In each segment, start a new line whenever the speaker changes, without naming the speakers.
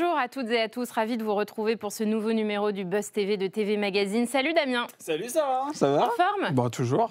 Bonjour à toutes et à tous, ravi de vous retrouver pour ce nouveau numéro du Buzz TV de TV Magazine. Salut Damien. Salut va. Ça va En forme Bon, bah, toujours.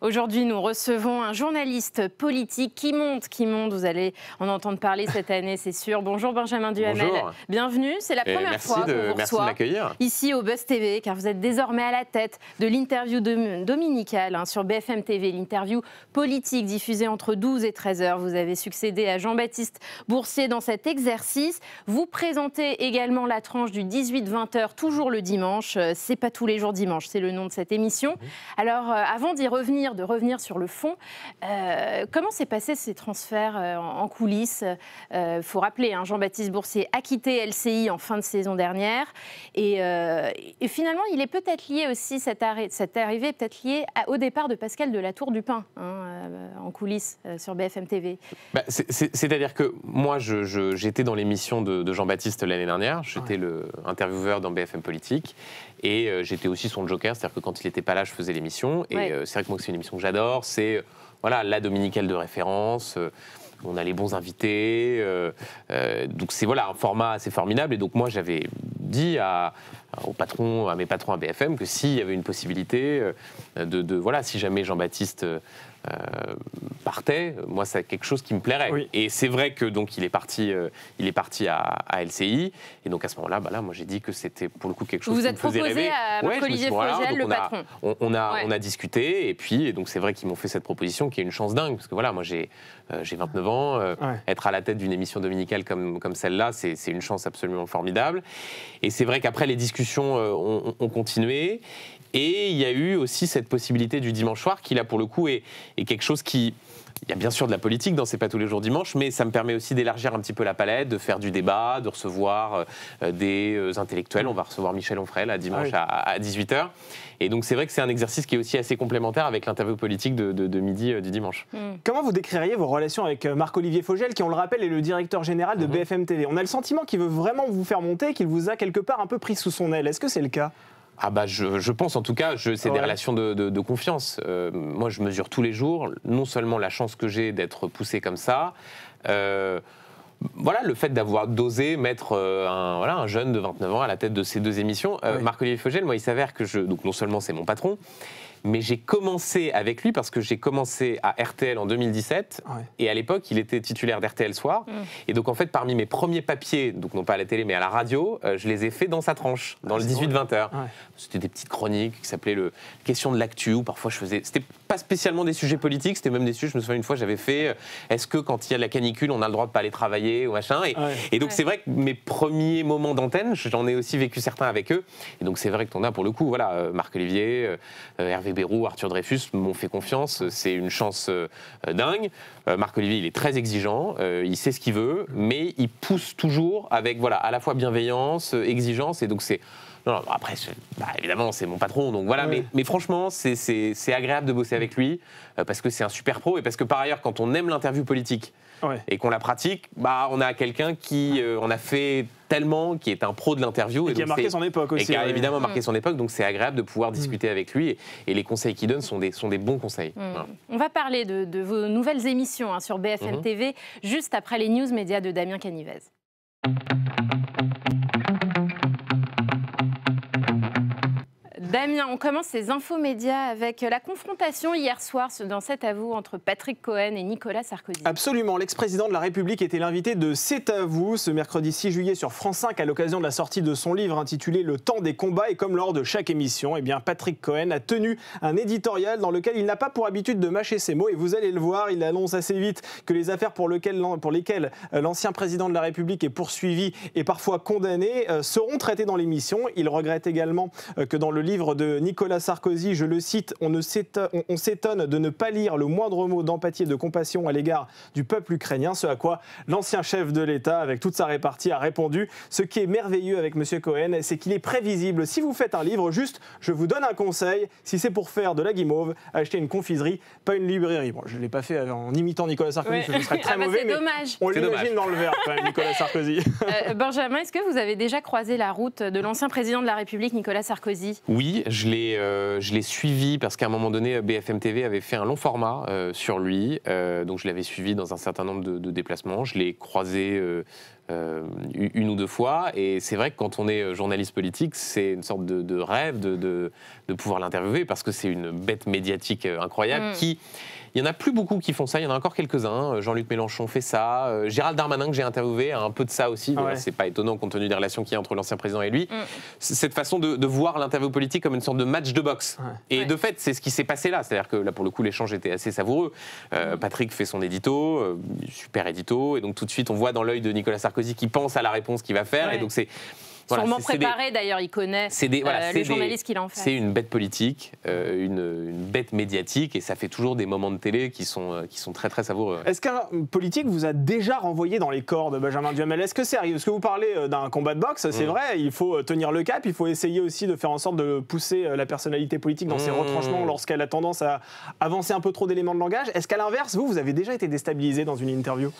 Aujourd'hui, nous recevons un journaliste politique qui monte, qui monte. Vous allez en entendre parler cette année, c'est sûr. Bonjour Benjamin Duhamel. Bonjour. Bienvenue. C'est la première fois qu'on vous reçoit ici au Buzz TV, car vous êtes désormais à la tête de l'interview dominicale hein, sur BFM TV, l'interview politique diffusée entre 12 et 13 heures. Vous avez succédé à Jean-Baptiste Boursier dans cet exercice. Vous présentez également la tranche du 18-20 heures, toujours le dimanche. Euh, c'est pas tous les jours dimanche, c'est le nom de cette émission. Alors, euh, avant d'y revenir, de revenir sur le fond. Euh, comment s'est passé ces transferts euh, en, coulisses Il euh, faut rappeler, hein, Jean-Baptiste Boursier a quitté LCI en fin de saison dernière. Et, finalement, il est peut-être lié aussi, cette, cette arrivée est peut-être liée au départ de Pascal de la Tour du Pin hein, en coulisses sur BFM TV.
Bah, c'est-à-dire que moi, j'étais dans l'émission de, Jean-Baptiste l'année dernière. J'étais l'intervieweur le intervieweur dans BFM Politique. Et j'étais aussi son joker, c'est-à-dire que quand il n'était pas là, je faisais l'émission. Et c'est vrai que moi, c'est émission que j'adore. C'est euh, voilà, la dominicale de référence. Euh, on a les bons invités. Euh, donc c'est voilà un format assez formidable. Et donc moi j'avais dit à, euh, au patron à mes patrons à BFM, que s'il y avait une possibilité euh, de, de voilà, si jamais Jean-Baptiste euh, partait, moi c'est quelque chose qui me plairait. Et c'est vrai que donc il est parti, il est parti à, LCI. Et donc à ce moment-là, bah là, moi j'ai dit que c'était pour le coup quelque chose vous qui vous êtes me proposé rêver. À Olivier le on patron. on, a, discuté et puis donc c'est vrai qu'ils m'ont fait cette proposition qui est une chance dingue parce que voilà, moi j'ai j'ai 29 ans, être à la tête d'une émission dominicale comme comme celle-là, c'est une chance absolument formidable. Et c'est vrai qu'après les discussions euh, ont, continué. Et il y a eu aussi cette possibilité du dimanche soir qui, là, pour le coup, est quelque chose qui, il y a bien sûr de la politique dans C'est pas tous les jours dimanche, mais ça me permet aussi d'élargir un petit peu la palette, de faire du débat, de recevoir euh, des euh, intellectuels. On va recevoir Michel Onfray là dimanche ah à, 18h. Et donc c'est vrai que c'est un exercice qui est aussi assez complémentaire avec l'interview politique de, midi euh, du dimanche.
Mm. Comment vous décririez vos relations avec Marc-Olivier Fogel, qui on le rappelle est le directeur général de mm-hmm. BFM TV On a le sentiment qu'il veut vraiment vous faire monter, qu'il vous a quelque part un peu pris sous son aile. Est-ce que c'est le cas
ah bah je, pense en tout cas, c'est des relations de, confiance. Euh, moi, je mesure tous les jours non seulement la chance que j'ai d'être poussé comme ça, euh, voilà, le fait d'avoir dosé mettre euh, un, jeune de 29 ans à la tête de ces deux émissions. Marc-Olivier Fogel, moi, il s'avère que je. Donc, non seulement c'est mon patron, mais j'ai commencé avec lui parce que j'ai commencé à RTL en 2017 et à l'époque il était titulaire d'RTL Soir mm. et donc en fait parmi mes premiers papiers donc non pas à la télé mais à la radio euh, je les ai faits dans sa tranche ah, dans le 18-20 h c'était des petites chroniques qui s'appelaient le question de l'actu ou parfois je faisais c'était pas spécialement des sujets politiques c'était même des sujets je me souviens une fois j'avais fait euh, est-ce que quand il y a de la canicule on a le droit de pas aller travailler ou machin et, donc c'est vrai que mes premiers moments d'antenne j'en ai aussi vécu certains avec eux et donc c'est vrai que t'en as pour le coup voilà euh, Marc Olivier Hervé Bérou, Arthur Dreyfus m'ont fait confiance. C'est une chance euh, dingue. Euh, Marc Olivier, il est très exigeant. Euh, il sait ce qu'il veut, mais il pousse toujours avec voilà à la fois bienveillance, exigence, et donc c'est non, après, bah, évidemment, c'est mon patron, donc voilà. Mais, franchement, c'est agréable de bosser avec lui parce que c'est un super pro et parce que par ailleurs, quand on aime l'interview politique, et qu'on la pratique, bah, on a quelqu'un qui en euh, on a fait tellement, qui est un pro de l'interview. Et, qui a marqué son époque aussi. Et qui a évidemment marqué mm. son époque, donc c'est agréable de pouvoir mm. discuter avec lui. Et, les conseils qu'il donne sont des, sont des bons conseils. Mm.
On va parler de, vos nouvelles émissions hein, sur BFM mm-hmm. TV, juste après les news médias de Damien Canivez. Damien, on commence ces infos médias avec euh, la confrontation hier soir dans cet à vous entre Patrick Cohen et Nicolas Sarkozy.
Absolument, l'ex-président de la République était l'invité de C'est à vous ce mercredi 6 juillet sur France 5 à l'occasion de la sortie de son livre intitulé Le temps des combats et comme lors de chaque émission, et eh bien Patrick Cohen a tenu un éditorial dans lequel il n'a pas pour habitude de mâcher ses mots et vous allez le voir, il annonce assez vite que les affaires pour, pour lesquelles euh, l'ancien président de la République est poursuivi et parfois condamné euh, seront traitées dans l'émission. Il regrette également que dans le livre de Nicolas Sarkozy, je le cite, on s'étonne de ne pas lire le moindre mot d'empathie et de compassion à l'égard du peuple ukrainien, ce à quoi l'ancien chef de l'État, avec toute sa répartie, a répondu. Ce qui est merveilleux avec M. Cohen, c'est qu'il est prévisible. Si vous faites un livre, juste, je vous donne un conseil, si c'est pour faire de la guimauve, achetez une confiserie, pas une librairie. Bon, je ne l'ai pas fait en imitant Nicolas Sarkozy, serait très ah bah, mauvais, mais dommage. on l'imagine dans le verre, Nicolas Sarkozy.
Euh, Benjamin, est-ce que vous avez déjà croisé la route de l'ancien président de la République, Nicolas Sarkozy
Oui,
je l'ai, euh, je suivi parce qu'à un moment donné, BFM TV avait fait un long format euh, sur lui. Euh, donc je l'avais suivi dans un certain nombre de déplacements. Je l'ai croisé euh, une ou deux fois. Et c'est vrai que quand on est euh, journaliste politique, c'est une sorte de, rêve de, de, pouvoir l'interviewer parce que c'est une bête médiatique euh, incroyable mm. qui. Il n'y en a plus beaucoup qui font ça, il y en a encore quelques-uns. Jean-Luc Mélenchon fait ça. Gérald Darmanin, que j'ai interviewé, a un peu de ça aussi. Ah c'est pas étonnant compte tenu des relations qu'il y a entre l'ancien président et lui. Mm. Cette façon de, voir l'interview politique comme une sorte de match de boxe. Et de fait, c'est ce qui s'est passé là. C'est-à-dire que là, pour le coup, l'échange était assez savoureux. Mm. Patrick fait son édito, super édito. Et donc, tout de suite, on voit dans l'œil de Nicolas Sarkozy qui pense à la réponse qu'il va faire. Et donc c'est Sûrement préparé
d'ailleurs, il connaît des, journalistes euh, le qu'il en fait. C'est
une bête politique, euh, une, bête médiatique, et ça fait toujours des moments de télé qui sont, euh, qui sont très très savoureux.
Est-ce qu'un politique vous a déjà renvoyé dans les de Benjamin Duhamel Est-ce que c'est arrivé Parce que vous parlez d'un combat de boxe, c'est mm. vrai, il faut tenir le cap, il faut essayer aussi de faire en sorte de pousser la personnalité politique dans ses mm. retranchements lorsqu'elle a tendance à avancer un peu trop d'éléments de langage. Est-ce qu'à l'inverse, vous, vous avez déjà été déstabilisé dans une interview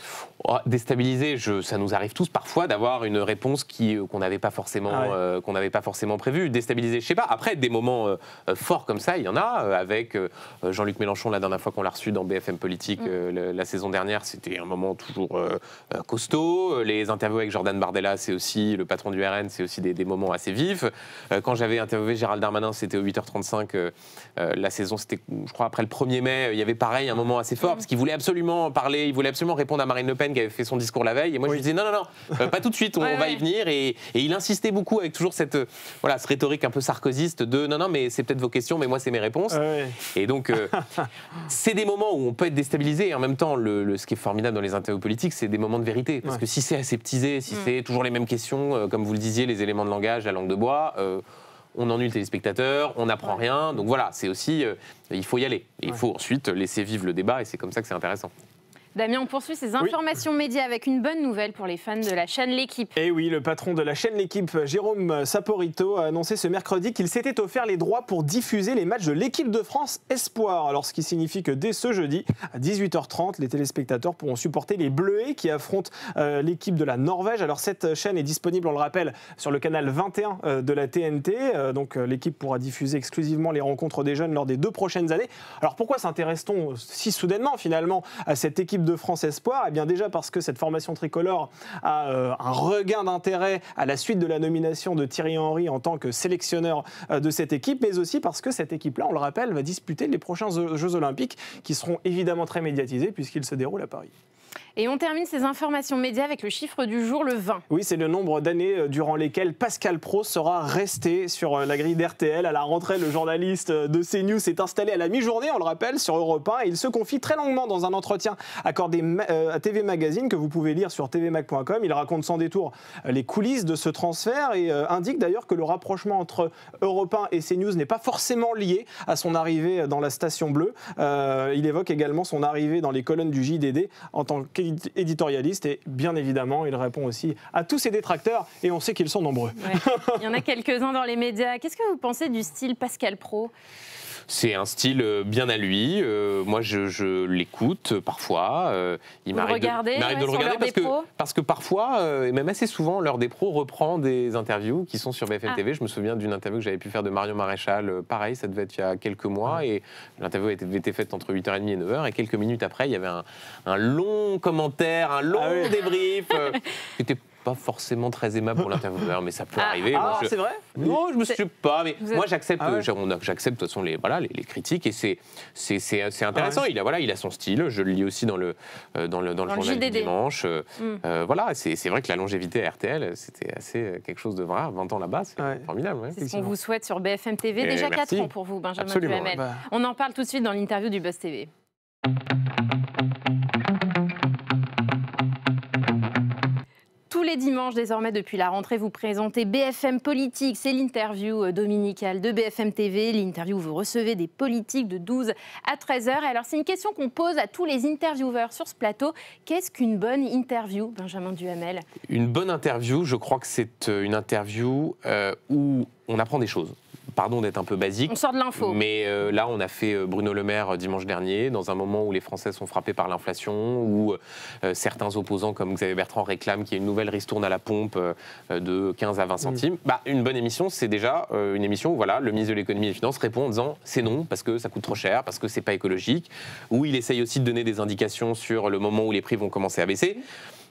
oh, Déstabilisé, je, ça nous arrive tous parfois d'avoir une réponse qu'on n'avait pas forcément, ah euh, qu'on n'avait pas forcément prévu, déstabiliser, je sais pas. Après, des moments euh, euh, forts comme ça, il y en a. avec Jean-Luc Mélenchon, la dernière fois qu'on l'a reçu dans BFM Politique mm. la, saison dernière, c'était un moment toujours costaud. Les interviews avec Jordan Bardella, c'est aussi le patron du RN, c'est aussi des, moments assez vifs. quand j'avais interviewé Gérald Darmanin, c'était aux 8h35. la saison, c'était, je crois, après le 1er mai, il y avait pareil un moment assez fort mm. parce qu'il voulait absolument parler, il voulait absolument répondre à Marine Le Pen qui avait fait son discours la veille. Et moi, je lui disais non, non, non, pas tout de suite, on, va y venir. Et, et il insisté beaucoup avec toujours cette, euh, voilà, cette rhétorique un peu sarkozyste de non, non, mais c'est peut-être vos questions, mais moi, c'est mes réponses. Et donc, euh, c'est des moments où on peut être déstabilisé. Et en même temps, le, ce qui est formidable dans les interviews politiques, c'est des moments de vérité. Parce que si c'est aseptisé, si mm. c'est toujours les mêmes questions, euh, comme vous le disiez, les éléments de langage, la langue de bois, on ennuie le téléspectateur, on n'apprend rien. Donc voilà, c'est aussi, il faut y aller. il faut ensuite laisser vivre le débat et c'est comme ça que c'est intéressant.
Damien, on poursuit ces informations médias avec une bonne nouvelle pour les fans de la chaîne L'équipe. Et eh oui, le
patron de la chaîne L'équipe, Jérôme Saporito, a annoncé ce mercredi qu'il s'était offert les droits pour diffuser les matchs de l'équipe de France Espoir. Alors, ce qui signifie que dès ce jeudi, à 18h30, les téléspectateurs pourront supporter les Bleuets qui affrontent euh, l'équipe de la Norvège. Alors, cette chaîne est disponible, on le rappelle, sur le canal 21 euh, de la TNT. Euh, donc, l'équipe pourra diffuser exclusivement les rencontres des jeunes lors des deux prochaines années. Alors, pourquoi s'intéresse-t-on si soudainement, finalement, à cette équipe de France Espoir et eh bien déjà parce que cette formation tricolore a euh, un regain d'intérêt à la suite de la nomination de Thierry Henry en tant que sélectionneur euh, de cette équipe, mais aussi parce que cette équipe-là, on le rappelle, va disputer les prochains Jeux olympiques qui seront évidemment très médiatisés puisqu'ils se déroulent à Paris.
Et on termine ces informations médias avec le chiffre du jour, le 20.
Oui, c'est le nombre d'années euh, durant lesquelles Pascal Pro sera resté sur euh, la grille d'RTL. À la rentrée, le journaliste euh, de CNews s'est installé à la mi-journée, on le rappelle, sur Europe 1. Et il se confie très longuement dans un entretien accordé à TV Magazine que vous pouvez lire sur tvmag.com. Il raconte sans détour les coulisses de ce transfert et indique d'ailleurs que le rapprochement entre Europe 1 et CNews n'est pas forcément lié à son arrivée dans la station bleue. il évoque également son arrivée dans les colonnes du JDD en tant que éditorialiste et bien évidemment, il répond aussi à tous ses détracteurs et on sait qu'ils sont nombreux.
Il y en a quelques-uns dans les médias. Qu'est-ce que vous pensez du style Pascal Pro
c'est un style euh, bien à lui. Euh, moi, je, l'écoute euh, parfois. il m'arrive de, le regarder parce que, parce que, parfois, et même assez souvent, l'heure des pros reprend des interviews qui sont sur BFM ah. TV. Je me souviens d'une interview que j'avais pu faire de Marion Maréchal. pareil, ça devait être il y a quelques mois. Ah. Et l'interview avait été faite entre 8h30 et 9h. Et quelques minutes après, il y avait un, long commentaire, un long ah débrief. qui était pas forcément très aimable pour l'intervieweur, mais ça peut ah. arriver. Ah, c'est vrai Non, je me suis pas. Mais moi, j'accepte. Ah j'accepte de toute façon les voilà les, critiques et c'est c'est intéressant. Ah il a voilà, il a son style. Je le lis aussi dans le euh, dans le dans, le journal du dimanche. Euh, hmm. euh, voilà, c'est vrai que la longévité à RTL, c'était assez quelque chose de rare. 20 ans là-bas, c'est formidable. c'est ce qu'on vous
souhaite sur BFM TV. Eh, Déjà quatre 4 ans pour vous, Benjamin bah. On en parle tout de suite dans l'interview du Buzz TV. les dimanches, désormais depuis la rentrée, vous présentez BFM Politique. C'est l'interview euh, dominicale de BFM TV, l'interview où vous recevez des politiques de 12 à 13 heures. Alors, c'est une question qu'on pose à tous les intervieweurs sur ce plateau. Qu'est-ce qu'une bonne interview, Benjamin Duhamel
Une bonne interview, je crois que c'est euh, une interview euh, où on apprend des choses pardon d'être un peu basique. On
sort de l'info. Mais
euh, là, on a fait euh, Bruno Le Maire euh, dimanche dernier, dans un moment où les Français sont frappés par l'inflation, où certains opposants comme Xavier Bertrand réclament qu'il y ait une nouvelle ristourne à la pompe de 15 à 20 mm. centimes. Bah, une bonne émission, c'est déjà une émission où voilà, le ministre de l'économie et des finances répond en disant c'est non, parce que ça coûte trop cher, parce que c'est pas écologique, où il essaye aussi de donner des indications sur le moment où les prix vont commencer à baisser.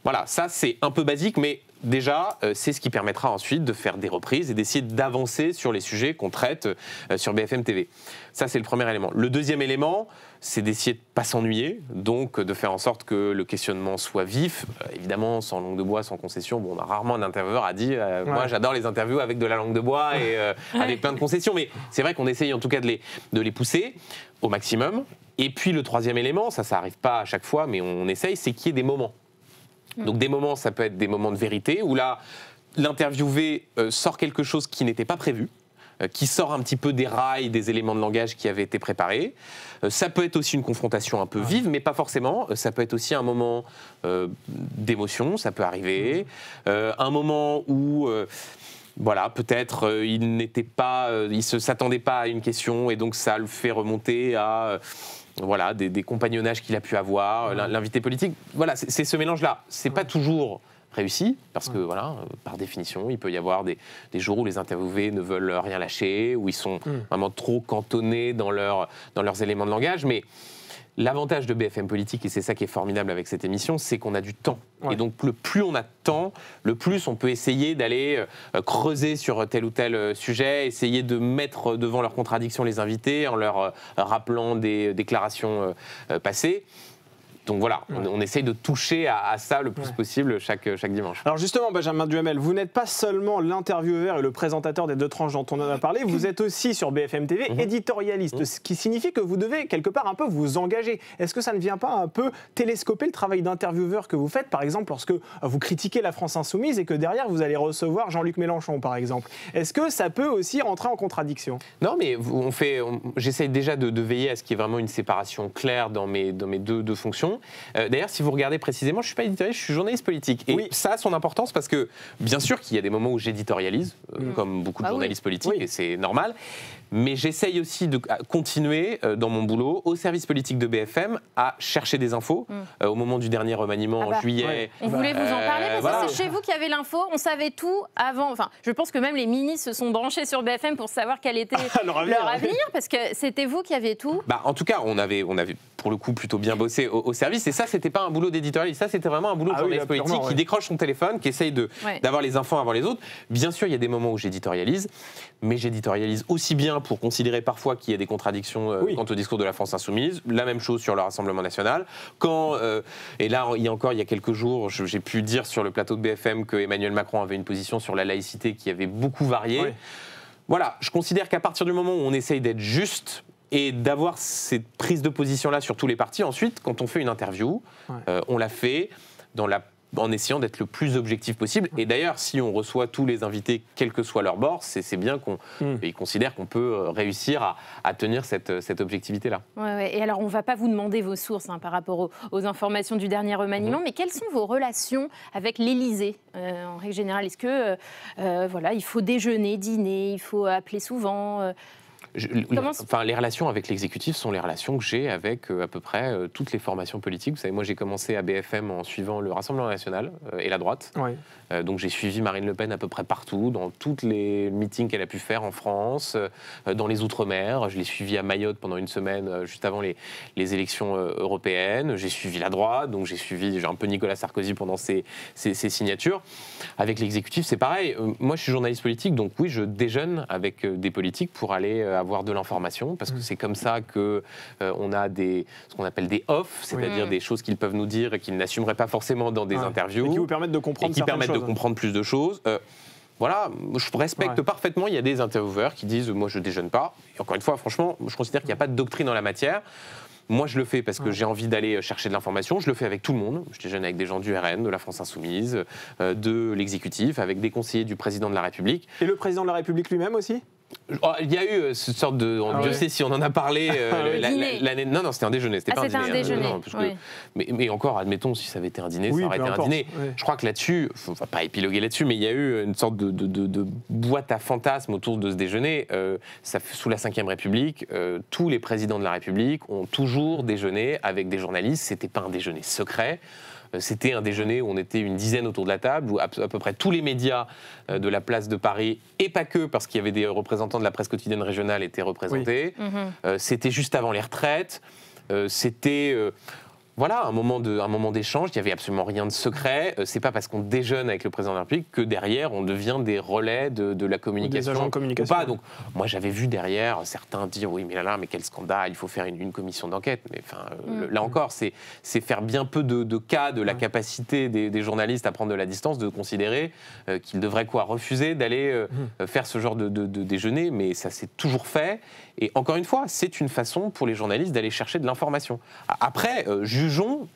Voilà, ça c'est un peu basique, mais déjà, euh, c'est ce qui permettra ensuite de faire des reprises et d'essayer d'avancer sur les sujets qu'on traite euh, sur BFM TV. Ça, c'est le premier élément. Le deuxième élément, c'est d'essayer de ne pas s'ennuyer, donc euh, de faire en sorte que le questionnement soit vif. évidemment, sans langue de bois, sans concession, bon, on a rarement un intervieweur à dire, Moi, j'adore les interviews avec de la langue de bois et avec plein de concessions. Mais c'est vrai qu'on essaye en tout cas de les, de les pousser au maximum. Et puis le troisième élément, ça, ça n'arrive pas à chaque fois, mais on essaye, c'est qu'il y ait des moments Mm. Donc des moments, ça peut être des moments de vérité où là, l'interviewé euh, sort quelque chose qui n'était pas prévu euh, qui sort un petit peu des rails des éléments de langage qui avaient été préparés. Euh, ça peut être aussi une confrontation un peu vive, mais pas forcément. Ça peut être aussi un moment d'émotion, ça peut arriver. Mm. un moment où... voilà, peut-être il n'était pas, il s'attendait pas à une question et donc ça le fait remonter à voilà, des, compagnonnages qu'il a pu avoir, l'invité politique. Voilà, c'est ce mélange-là. C'est pas toujours réussi, parce que voilà, euh, par définition, il peut y avoir des, jours où les interviewés ne veulent rien lâcher, où ils sont hmm. vraiment trop cantonnés dans, leur, dans leurs éléments de langage, mais L'avantage de BFM Politique, et c'est ça qui est formidable avec cette émission, c'est qu'on a du temps. Et donc, le plus on a de temps, le plus on peut essayer d'aller euh, creuser sur tel ou tel euh, sujet, essayer de mettre devant leurs contradictions les invités en leur euh, rappelant des déclarations passées. Donc voilà, on, essaye de toucher à, ça le plus possible chaque, chaque dimanche.
Alors justement, Benjamin Duhamel, vous n'êtes pas seulement l'intervieweur et le présentateur des deux tranches dont on en a parlé, vous êtes aussi sur BFM TV mhm. éditorialiste, mhm. ce qui signifie que vous devez quelque part un peu vous engager. Est-ce que ça ne vient pas un peu télescoper le travail d'intervieweur que vous faites, par exemple lorsque vous critiquez la France insoumise et que derrière vous allez recevoir Jean-Luc Mélenchon, par exemple Est-ce que ça peut aussi rentrer en contradiction
Non, mais on fait, j'essaye déjà de, veiller à ce qu'il y ait vraiment une séparation claire dans mes, dans mes deux fonctions. Euh, d'ailleurs, si vous regardez précisément, je ne suis pas éditorialiste, je suis journaliste politique. Et ça a son importance parce que, bien sûr qu'il y a des moments où j'éditorialise, euh, mm. comme beaucoup de bah journalistes politiques, et c'est normal. Mais j'essaye aussi de continuer euh, dans mon boulot au service politique de BFM à chercher des infos mm. au moment du dernier remaniement ah en bah. juillet. On voulait vous en parler parce que c'est chez
vous qu'il y avait l'info. On savait tout avant. Enfin, je pense que même les ministres se sont branchés sur BFM pour savoir quel était ah, leur, avenir, parce que c'était vous qui aviez tout.
Bah, en tout cas, on avait, on avait pour le coup plutôt bien bossé au, service. Et ça, c'était pas un boulot d'éditorialiste, ça c'était vraiment un boulot de ah politique qui décroche son téléphone, qui essaye d'avoir les enfants avant les autres. Bien sûr, il y a des moments où j'éditorialise, mais j'éditorialise aussi bien pour considérer parfois qu'il y a des contradictions euh, quant au discours de la France insoumise, la même chose sur le Rassemblement national. Quand, euh, et là, il y a encore il y quelques jours, j'ai pu dire sur le plateau de BFM que Emmanuel Macron avait une position sur la laïcité qui avait beaucoup varié. Voilà, je considère qu'à partir du moment où on essaye d'être juste et d'avoir cette prise de position-là sur tous les partis, ensuite, quand on fait une interview, euh, on la fait dans la en essayant d'être le plus objectif possible. Et d'ailleurs, si on reçoit tous les invités, quel que soit leur bord, c'est bien qu'on mm. considèrent qu'on peut euh, réussir à, tenir cette, euh, objectivité-là.
Et alors, on ne va pas vous demander vos sources hein, par rapport aux, informations du dernier remaniement, mm-hmm. mais quelles sont vos relations avec l'Élysée en règle générale Est-ce que voilà, il faut déjeuner, dîner, il faut appeler souvent
enfin, les relations avec l'exécutif sont les relations que j'ai avec euh, à peu près euh, toutes les formations politiques. Vous savez, moi j'ai commencé à BFM en suivant le Rassemblement national euh, et la droite. donc j'ai suivi Marine Le Pen à peu près partout, dans tous les meetings qu'elle a pu faire en France, dans les Outre-mer. Je l'ai suivi à Mayotte pendant une semaine, juste avant les, élections européennes. J'ai suivi la droite, donc j'ai suivi un peu Nicolas Sarkozy pendant ses, signatures. Avec l'exécutif, c'est pareil. moi je suis journaliste politique, donc oui, je déjeune avec des politiques pour aller avoir de l'information, parce que mm. c'est comme ça que euh, on a des, ce qu'on appelle des off, c'est-à-dire des choses qu'ils peuvent nous dire et qu'ils n'assumeraient pas forcément dans des interviews. Et qui vous permettent
de comprendre et qui permettent de comprendre
plus de choses. Euh, voilà, je respecte parfaitement. Il y a des intervieweurs qui disent Moi, je déjeune pas. Et encore une fois, franchement, je considère qu'il n'y a pas de doctrine dans la matière. Moi, je le fais parce que j'ai envie d'aller chercher de l'information. Je le fais avec tout le monde. Je déjeune avec des gens du RN, de la France Insoumise, euh, de l'exécutif, avec des conseillers du président de la République.
Et le président de la République lui-même aussi
Oh, il y a eu euh, cette sorte de. Ah je sais si on en a parlé. Euh, l'année ah non, non, c'était un déjeuner. C'était ah, pas un hein, déjeuner. mais, mais, encore, admettons, si ça avait été un dîner, ça aurait été un dîner. Je crois que là-dessus, ne va pas épiloguer là-dessus, mais il y a eu une sorte de, de, boîte à fantasmes autour de ce déjeuner. Euh, ça, sous la Ve République, tous les présidents de la République ont toujours déjeuné avec des journalistes. C'était pas un déjeuner secret. Euh, c'était un déjeuner où on était une dizaine autour de la table, où à, peu près tous les médias euh, de la place de Paris, et pas que, parce qu'il y avait des représentants de la presse quotidienne régionale, étaient représentés. Euh, c'était juste avant les retraites. c'était voilà, un moment de, un moment d'échange. Il n'y avait absolument rien de secret. Euh, c'est pas parce qu'on déjeune avec le président de la République que derrière on devient des relais de, la communication. Des agents de communication. pas. Donc, moi, j'avais vu derrière certains dire oui, mais là là, mais quel scandale Il faut faire une, commission d'enquête. Mais enfin, euh, mm. là encore, c'est c'est faire bien peu de, cas de la mm. capacité des, journalistes à prendre de la distance, de considérer euh, qu'ils devraient quoi refuser d'aller mm. faire ce genre de, déjeuner. Mais ça s'est toujours fait. Et encore une fois, c'est une façon pour les journalistes d'aller chercher de l'information. Après, juste jugeons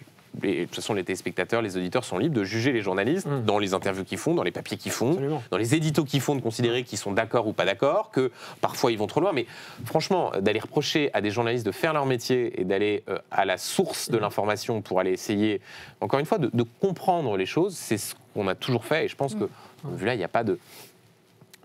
et de toute façon, les téléspectateurs, les auditeurs sont libres de juger les journalistes mm. dans les interviews qu'ils font, dans les papiers qu'ils font, dans les éditos qu'ils font, de considérer qu'ils sont d'accord ou pas d'accord, que parfois ils vont trop loin. Mais franchement, euh, d'aller reprocher à des journalistes de faire leur métier et d'aller euh, à la source de l'information pour aller essayer, encore une fois, de comprendre les choses, c'est ce qu'on a toujours fait. Et je pense mm. que, vu là, il n'y a pas de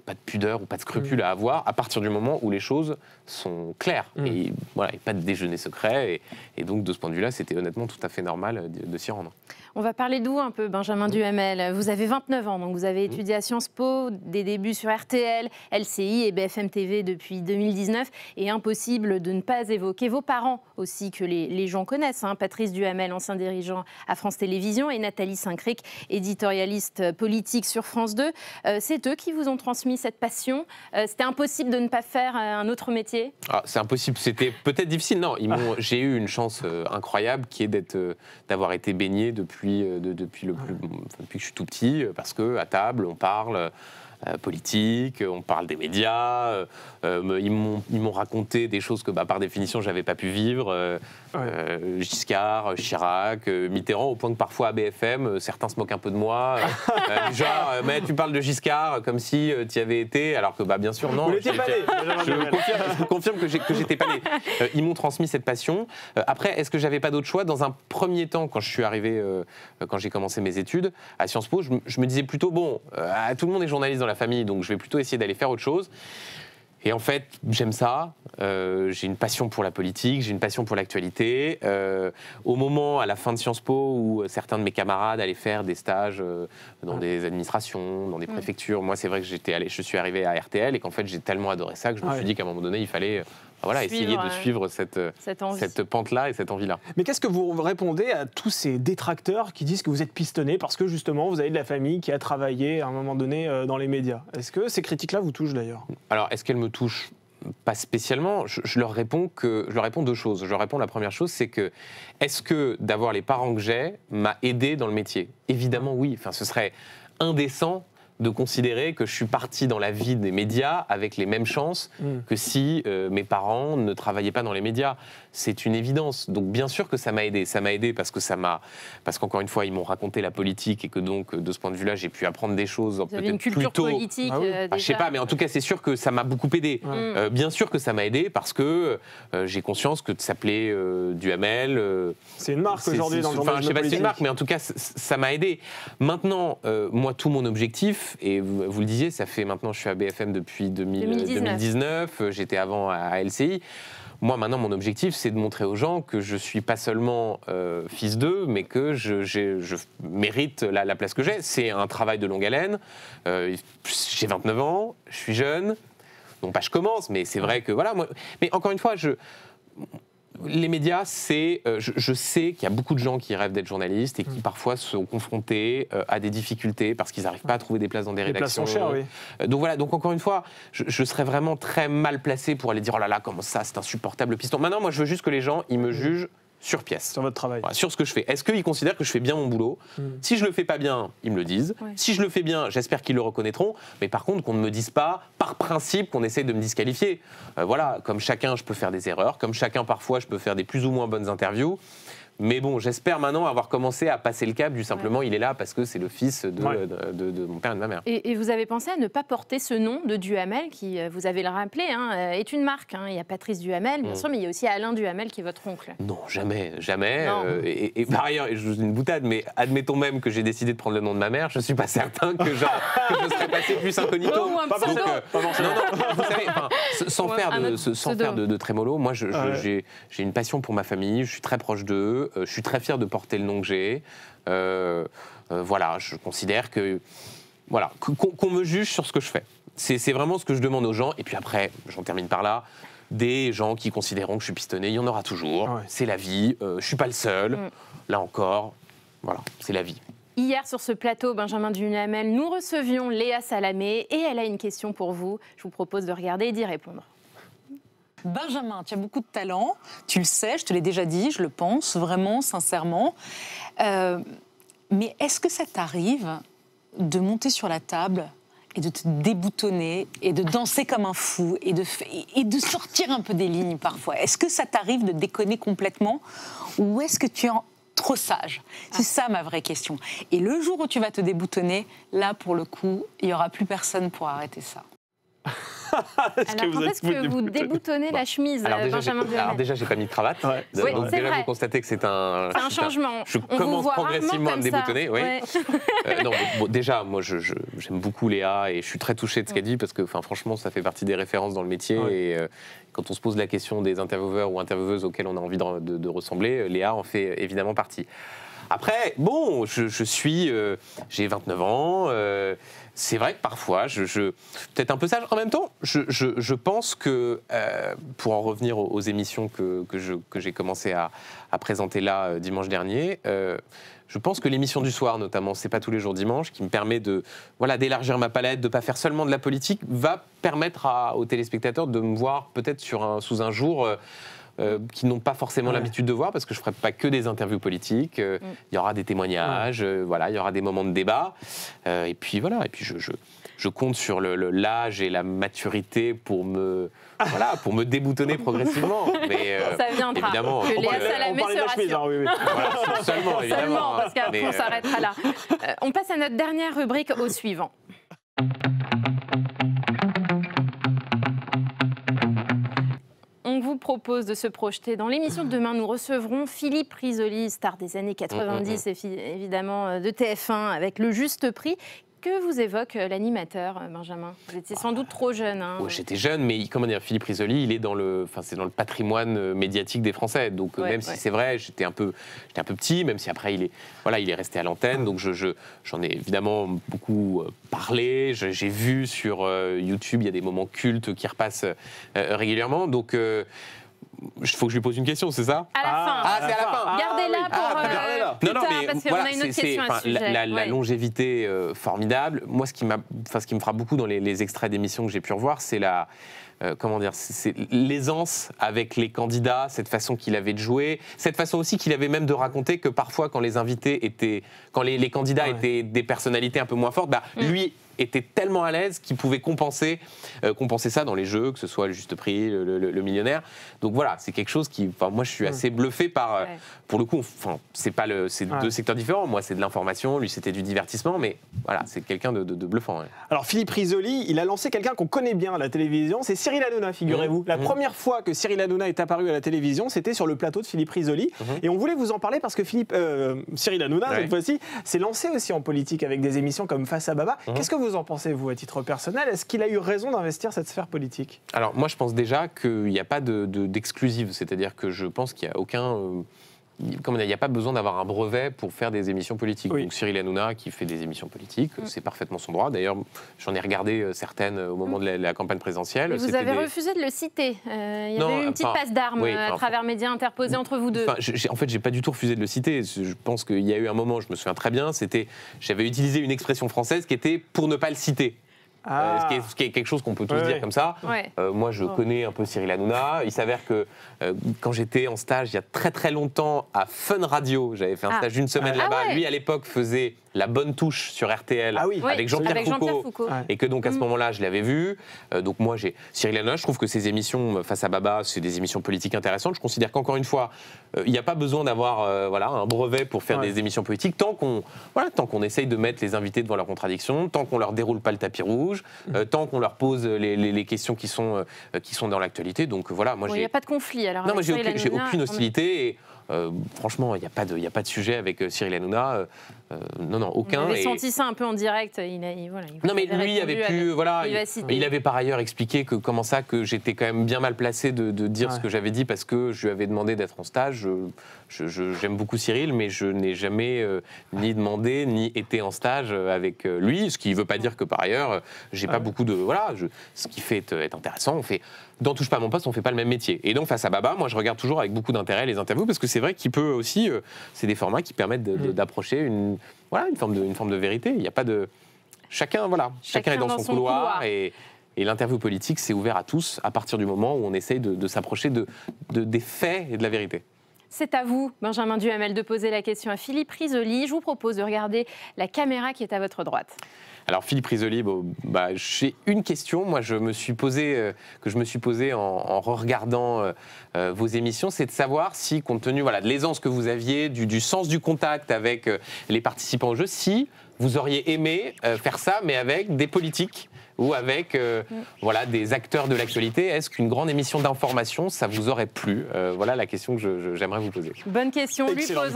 pas de pudeur ou pas de scrupule mm. à avoir à partir du moment où les choses sont claires. Mm. Et voilà, pas de déjeuner secret. Et, donc, de ce point de vue-là, c'était honnêtement tout à fait normal de s'y rendre.
On va parler d'où un peu, Benjamin Duhamel. Vous avez 29 ans, donc vous avez étudié à Sciences Po, des débuts sur RTL, LCI et BFM TV depuis 2019. Et impossible de ne pas évoquer vos parents aussi, que les, gens connaissent. Hein. Patrice Duhamel, ancien dirigeant à France Télévisions, et Nathalie saint éditorialiste politique sur France 2. Euh, c'est eux qui vous ont transmis cette passion. Euh, c'était impossible de ne pas faire euh, un autre métier
ah, C'est impossible. C'était peut-être difficile. Non, j'ai eu une chance incroyable qui est d'avoir été baigné depuis euh, depuis, le que je suis tout petit, euh, parce que à table, on parle euh, politique, on parle des médias, ils m'ont raconté des choses que bah, par définition j'avais pas pu vivre, euh, Giscard, Chirac, euh, Mitterrand, au point que parfois à BFM, euh, certains se moquent un peu de moi. genre, mais tu parles de Giscard comme si tu y avais été, alors que bah, bien sûr, non. je, pas je, confirme, je, vous confirme que j'étais pas né. ils m'ont transmis cette passion. après, est-ce que j'avais pas d'autre choix Dans un premier temps, quand je suis arrivé, quand j'ai commencé mes études à Sciences Po, je, me disais plutôt, bon, tout le monde est journaliste dans la famille, donc je vais plutôt essayer d'aller faire autre chose. Et en fait, j'aime ça. Euh, j'ai une passion pour la politique, j'ai une passion pour l'actualité. Euh, au moment, à la fin de Sciences Po, où certains de mes camarades allaient faire des stages euh, dans ah. des administrations, dans des préfectures, moi, c'est vrai que j'étais allé, je suis arrivé à RTL et qu'en fait, j'ai tellement adoré ça que je me ah suis dit qu'à un moment donné, il fallait bah voilà, essayer de suivre cette, euh, cette, pente-là et cette envie-là.
Mais qu'est-ce que vous répondez à tous ces détracteurs qui disent que vous êtes pistonné parce que justement vous avez de la famille qui a travaillé à un moment donné euh, dans les médias Est-ce que ces critiques-là vous touchent d'ailleurs
Alors, est-ce qu'elles me touchent pas spécialement. Je, leur réponds que je leur réponds deux choses. Je leur réponds la première chose, c'est que est-ce que d'avoir les parents que j'ai m'a aidé dans le métier Évidemment oui. Enfin, ce serait indécent de considérer que je suis parti dans la vie des médias avec les mêmes chances mm. que si euh, mes parents ne travaillaient pas dans les médias. C'est une évidence. Donc bien sûr que ça m'a aidé. Ça m'a aidé parce que ça m'a parce qu'encore une fois ils m'ont raconté la politique et que donc euh, de ce point de vue-là j'ai pu apprendre des choses peut-être plus tôt. Politique, ah euh, je sais pas, mais en tout cas c'est sûr que ça m'a beaucoup aidé. Mm. bien sûr que ça m'a aidé parce que j'ai conscience que de s'appeler Duhamel. c'est
une marque aujourd'hui dans le Enfin je sais pas si c'est une marque,
mais en tout cas ça m'a aidé. Maintenant moi tout mon objectif et vous, le disiez, ça fait maintenant, je suis à BFM depuis 2019, euh, euh, j'étais avant à, LCI. Moi, maintenant, mon objectif, c'est de montrer aux gens que je suis pas seulement euh, fils d'eux, mais que je, mérite la, place que j'ai. C'est un travail de longue haleine. j'ai 29 ans, je suis jeune. Donc pas je commence, mais c'est vrai que voilà. mais encore une fois, je les médias, c'est, euh, je, sais qu'il y a beaucoup de gens qui rêvent d'être journalistes et qui mm. parfois sont confrontés euh, à des difficultés parce qu'ils n'arrivent pas à mm. trouver des places dans des rédactions. Places sont oui. Euh, donc voilà, donc encore une fois, je, serais vraiment très mal placé pour aller dire oh là là, comment ça, c'est insupportable piston. Maintenant, moi, je veux juste que les gens, ils me mm. jugent sur pièce. Sur votre travail. sur ce que je fais. Est-ce qu'ils considèrent que je fais bien mon boulot hmm. Si je le fais pas bien, ils me le disent. Si je le fais bien, j'espère qu'ils le reconnaîtront. Mais par contre, qu'on ne me dise pas, par principe, qu'on essaie de me disqualifier. Euh, voilà, comme chacun, je peux faire des erreurs. Comme chacun, parfois, je peux faire des plus ou moins bonnes interviews. Mais bon, j'espère maintenant avoir commencé à passer le cap du simplement il est là parce que c'est le fils de, mon père et de ma mère.
Et, vous avez pensé à ne pas porter ce nom de Duhamel, qui, euh, vous avez le rappelé, hein, euh, est une marque. Hein. Il y a Patrice Duhamel, bien mm. sûr, mais il y a aussi Alain Duhamel qui est votre oncle.
Non, jamais, jamais. Euh, et, et par ailleurs, je une boutade, mais admettons même que j'ai décidé de prendre le nom de ma mère, je ne suis pas certain que, je serais passé plus incognito. Donc, oh, non, non, vous savez, sans de, faire de, trémolo, moi ah j'ai une passion pour ma famille, je suis très proche d'eux. Euh, je suis très fier de porter le nom que j'ai. Euh, euh, voilà, je considère que voilà, qu'on me juge sur ce que je fais. C'est vraiment ce que je demande aux gens. Et puis après, j'en termine par là. Des gens qui considéreront que je suis pistonné, il y en aura toujours. Ah c'est la vie. je je suis pas le seul. Mm. Là encore, voilà, c'est la vie.
Hier sur ce plateau, Benjamin Dunamel, nous recevions Léa Salamé et elle a une question pour vous. Je vous propose de regarder et d'y répondre. Benjamin, tu as beaucoup de talent, tu le sais, je te l'ai déjà dit, je le pense vraiment, sincèrement. Euh, mais est-ce que ça t'arrive de monter sur la table et de te déboutonner et de danser comme un fou et de, sortir un peu des lignes parfois Est-ce que ça t'arrive de déconner complètement ou est-ce que tu es trop sage C'est ça ma vraie question. Et le jour où tu vas te déboutonner, là pour le coup, il n'y aura plus personne pour arrêter ça est-ce que vous, déboutonnez la chemise, Benjamin déjà, Alors
déjà, j'ai pas mis de cravate. Ouais. donc déjà, vous constatez que c'est un, un changement. je On commence progressivement à me déboutonner.
Euh,
non, déjà, moi, j'aime beaucoup Léa et je suis très touché de ce qu'elle dit parce que, franchement, ça fait partie des références dans le métier et euh, quand on se pose la question des intervieweurs ou intervieweuses auxquels on a envie de ressembler, euh, Léa en fait évidemment partie. Après, bon, je, suis, euh, j'ai 29 ans. Euh, c'est vrai que parfois, je, peut-être un peu sage. En même temps, je, pense que, euh, pour en revenir aux, émissions que, que j'ai commencé à, à, présenter là dimanche dernier, je pense que l'émission du soir, notamment, c'est pas tous les jours dimanche, qui me permet de voilà d'élargir ma palette, de pas faire seulement de la politique, va permettre aux téléspectateurs de me voir peut-être un, sous un jour. Euh, qui n'ont pas forcément l'habitude de voir, parce que je ne ferai pas que des interviews politiques. Euh, mm. Il y aura des témoignages, euh, voilà, il y aura des moments de débat. et puis voilà, et puis je, je, compte sur l'âge le, et la maturité pour me, ah. voilà, pour me déboutonner progressivement. Mais ça viendra. Évidemment, que Léa Salamé se seulement,
parce qu'on on s'arrêtera là. on passe à notre dernière rubrique au suivant. on vous propose de se projeter. Dans l'émission de demain, nous recevrons Philippe Risoli, star des années 90, mm, mm, mm. et évidemment euh, de TF1, avec le juste prix, que vous évoque euh, l'animateur, euh, Benjamin Vous étiez sans bah, doute trop jeune. Hein. J'étais
jeune, mais comment dire, Philippe Risoli, il est dans le, enfin, c'est dans le patrimoine euh, médiatique des Français. Donc même si c'est vrai, j'étais un peu, un peu petit, même si après il est, voilà, il est resté à l'antenne. Donc je, j'en ai évidemment beaucoup parlé. J'ai vu sur YouTube, il y a des moments cultes qui repassent régulièrement. Donc il faut que je lui pose une question, c'est ça À
la fin. Ah, c'est à la fin. Ah, Gardez-la pour. Ah, euh, plus non, non, mais La,
longévité formidable. Moi, ce qui, enfin, ce qui me fera beaucoup dans les, extraits d'émissions que j'ai pu revoir, c'est la. Euh, comment dire, c'est l'aisance avec les candidats, cette façon qu'il avait de jouer, cette façon aussi qu'il avait même de raconter que parfois quand les invités étaient, quand les, candidats étaient des personnalités un peu moins fortes, bah, mm. lui était tellement à l'aise qu'il pouvait compenser, euh, compenser ça dans les jeux, que ce soit le juste prix, le, millionnaire. Donc voilà, c'est quelque chose qui, moi je suis mm. assez bluffé par, euh, pour le coup, c'est pas le, deux secteurs différents. Moi c'est de l'information, lui c'était du divertissement, mais voilà, c'est quelqu'un de, bluffant.
Alors Philippe Risoli, il a lancé quelqu'un qu'on connaît bien à la télévision, c'est Cyril Hanouna, figurez-vous. Mm. La mm. première fois que Cyril Hanouna est apparu à la télévision, c'était sur le plateau de Philippe Risoli, mm-hmm. et on voulait vous en parler parce que Philippe, euh, Cyril Hanouna cette fois-ci, s'est lancé aussi en politique avec des émissions comme Face à Baba. Mm-hmm. Qu'est-ce que vous en pensez-vous à titre personnel Est-ce qu'il a eu raison d'investir cette sphère politique
Alors moi je pense déjà qu'il n'y a pas d'exclusive, de, c'est-à-dire que je pense qu'il n'y a aucun... Euh, il n'y a pas besoin d'avoir un brevet pour faire des émissions politiques. Donc Cyril Hanouna qui fait des émissions politiques, mm. c'est parfaitement son droit. D'ailleurs, j'en ai regardé euh, certaines euh, au moment mm. de, la, campagne présidentielle. vous avez refusé
de le citer. Euh, il y avait une petite passe d'armes à travers médias interposés entre vous deux.
en fait, j'ai pas du tout refusé de le citer. Je pense qu'il y a eu un moment, je me souviens très bien, c'était j'avais utilisé une expression française qui était pour ne pas le citer. Euh, ah. ce, qui est, quelque chose qu'on peut tous dire comme ça. Euh, moi, je connais un peu Cyril Hanouna. Il s'avère que euh, quand j'étais en stage il y a très très longtemps à Fun Radio, j'avais fait un ah. stage une semaine ah là-bas. Lui, à l'époque, faisait la bonne touche sur RTL ah avec Jean-Pierre Foucault, et que donc à ce mm. moment-là, je l'avais vu. Euh, donc moi, j'ai Cyril Hanouna, je trouve que ces émissions euh, face à Baba, c'est des émissions politiques intéressantes. Je considère qu'encore une fois, euh, il n'y a pas besoin d'avoir voilà un brevet pour faire des émissions politiques tant qu'on voilà tant qu'on essaye de mettre les invités devant leurs contradictions, tant qu'on leur déroule pas le tapis rouge, mm. tant qu'on leur pose les, questions qui sont qui sont dans l'actualité. Donc voilà, moi j'ai.
pas de conflit alors. Non, moi j'ai aucune,
hostilité. franchement, il n'y a, pas de a, pas de sujet avec Cyril Hanouna. Euh, non, non, aucun. senti
ça un peu en direct. Il non, mais lui avait pu, voilà, il,
avait par ailleurs expliqué que comment ça, que j'étais quand même bien mal placé de, dire ce que j'avais dit parce que je lui avais demandé d'être en stage. J'aime beaucoup Cyril, mais je n'ai jamais euh, ni demandé ni été en stage euh, avec lui, ce qui ne veut pas dire que par ailleurs, j'ai pas beaucoup de voilà. ce qui fait être intéressant, on fait Touche pas à mon poste, on fait pas le même métier. Et donc face à Baba, moi je regarde toujours avec beaucoup d'intérêt les interviews parce que c'est vrai qu'il peut aussi, c'est des formats qui permettent mm. d'approcher une voilà, une forme de, forme de vérité. Il n'y a pas de. Chacun, voilà, chacun, est dans, son, couloir, et. l'interview politique, c'est ouvert à tous à partir du moment où on essaye de, s'approcher des faits et de la vérité.
C'est à vous, Benjamin Duhamel, de poser la question à Philippe Risoli. Je vous propose de regarder la caméra qui est à votre droite.
Alors Philippe Risoli, bah, j'ai une question, moi je me suis posé, euh, que je me suis posée en, regardant euh, euh, vos émissions, c'est de savoir si, compte tenu de l'aisance que vous aviez, du sens du contact avec les participants au jeu, si vous auriez aimé faire ça, mais avec des politiques ou avec euh, voilà, des acteurs de l'actualité. Est-ce qu'une grande émission d'information, ça vous aurait plu euh, Voilà la question que j'aimerais vous poser.
Bonne question, on lui bah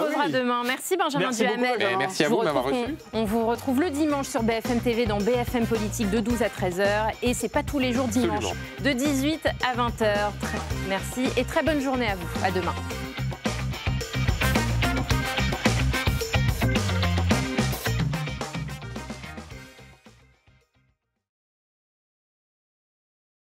posera demain. Merci Benjamin merci Duhamel. merci à vous, de m'avoir reçu. On, vous retrouve le dimanche sur BFM TV dans BFM Politique de 12 à 13h. Et c'est pas tous les jours dimanche, de 18 à 20h. Merci et très bonne journée à vous. À demain.